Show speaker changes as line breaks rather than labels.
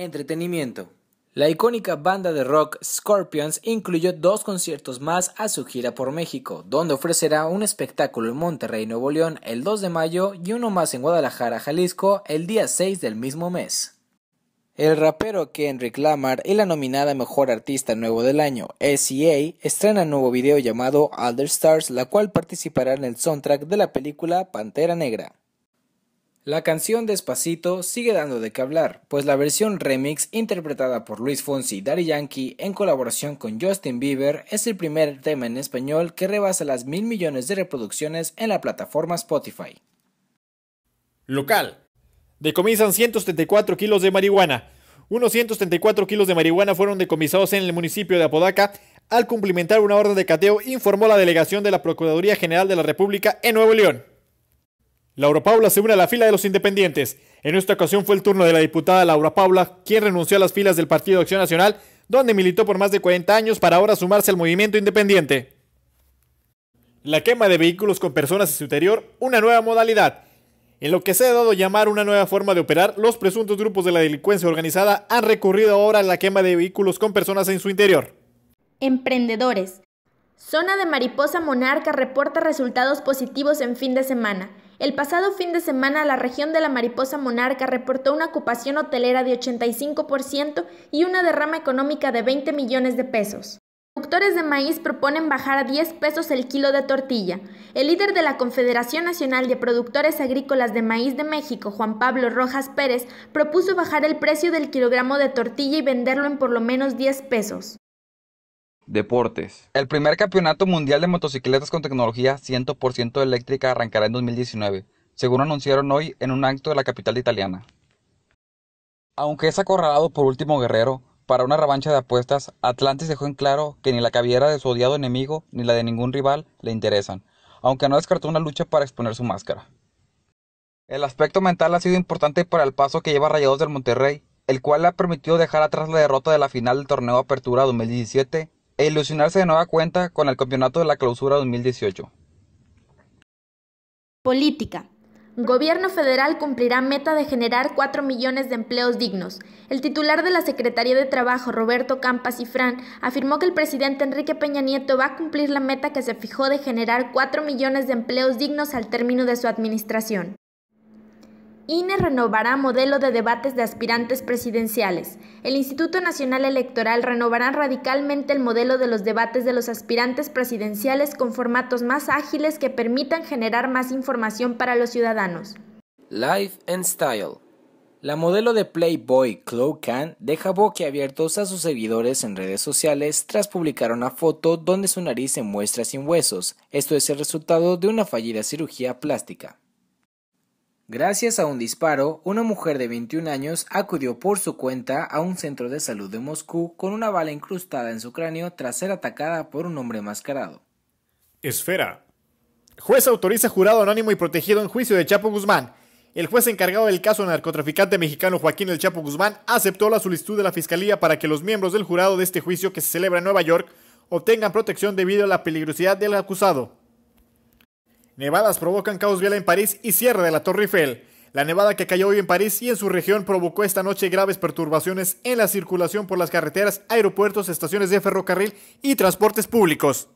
Entretenimiento. La icónica banda de rock Scorpions incluyó dos conciertos más a su gira por México, donde ofrecerá un espectáculo en Monterrey, Nuevo León el 2 de mayo y uno más en Guadalajara, Jalisco el día 6 del mismo mes. El rapero Kendrick Lamar y la nominada Mejor Artista Nuevo del Año, SEA, estrena un nuevo video llamado Other Stars, la cual participará en el soundtrack de la película Pantera Negra. La canción Despacito sigue dando de qué hablar, pues la versión remix interpretada por Luis Fonsi y Daddy Yankee en colaboración con Justin Bieber es el primer tema en español que rebasa las mil millones de
reproducciones en la plataforma Spotify. Local. Decomisan 134 kilos de marihuana. Unos 134 kilos de marihuana fueron decomisados en el municipio de Apodaca al cumplimentar una orden de cateo, informó la delegación de la Procuraduría General de la República en Nuevo León. Laura Paula se une a la fila de los independientes. En esta ocasión fue el turno de la diputada Laura Paula, quien renunció a las filas del Partido Acción Nacional, donde militó por más de 40 años para ahora sumarse al movimiento independiente. La quema de vehículos con personas en su interior, una nueva modalidad. En lo que se ha dado a llamar una nueva forma de operar, los presuntos grupos de la delincuencia organizada han recurrido ahora a la quema de vehículos con personas en su interior.
Emprendedores. Zona de Mariposa Monarca reporta resultados positivos en fin de semana. El pasado fin de semana la región de la Mariposa Monarca reportó una ocupación hotelera de 85% y una derrama económica de 20 millones de pesos. Productores de maíz proponen bajar a 10 pesos el kilo de tortilla. El líder de la Confederación Nacional de Productores Agrícolas de Maíz de México, Juan Pablo Rojas Pérez, propuso bajar el precio del kilogramo de tortilla y venderlo en por lo menos 10 pesos.
Deportes. El primer campeonato mundial de motocicletas con tecnología 100% eléctrica arrancará en 2019, según anunciaron hoy en un acto de la capital italiana. Aunque es acorralado por último guerrero, para una revancha de apuestas, Atlantis dejó en claro que ni la cabellera de su odiado enemigo ni la de ningún rival le interesan, aunque no descartó una lucha para exponer su máscara. El aspecto mental ha sido importante para el paso que lleva Rayados del Monterrey, el cual le ha permitido dejar atrás la derrota de la final del torneo Apertura 2017 e ilusionarse de nueva cuenta con el campeonato de la clausura 2018.
Política. Gobierno federal cumplirá meta de generar 4 millones de empleos dignos. El titular de la Secretaría de Trabajo, Roberto Campas y afirmó que el presidente Enrique Peña Nieto va a cumplir la meta que se fijó de generar 4 millones de empleos dignos al término de su administración. INE renovará modelo de debates de aspirantes presidenciales. El Instituto Nacional Electoral renovará radicalmente el modelo de los debates de los aspirantes presidenciales con formatos más ágiles que permitan generar más información para los ciudadanos.
Life and Style. La modelo de Playboy, Chloe Khan, deja boquiabiertos a sus seguidores en redes sociales tras publicar una foto donde su nariz se muestra sin huesos. Esto es el resultado de una fallida cirugía plástica. Gracias a un disparo, una mujer de 21 años acudió por su cuenta a un centro de salud de Moscú con una bala incrustada
en su cráneo tras ser atacada por un hombre mascarado. Esfera. Juez autoriza jurado anónimo y protegido en juicio de Chapo Guzmán. El juez encargado del caso narcotraficante mexicano Joaquín El Chapo Guzmán aceptó la solicitud de la Fiscalía para que los miembros del jurado de este juicio que se celebra en Nueva York obtengan protección debido a la peligrosidad del acusado. Nevadas provocan caos vial en París y cierre de la Torre Eiffel. La nevada que cayó hoy en París y en su región provocó esta noche graves perturbaciones en la circulación por las carreteras, aeropuertos, estaciones de ferrocarril y transportes públicos.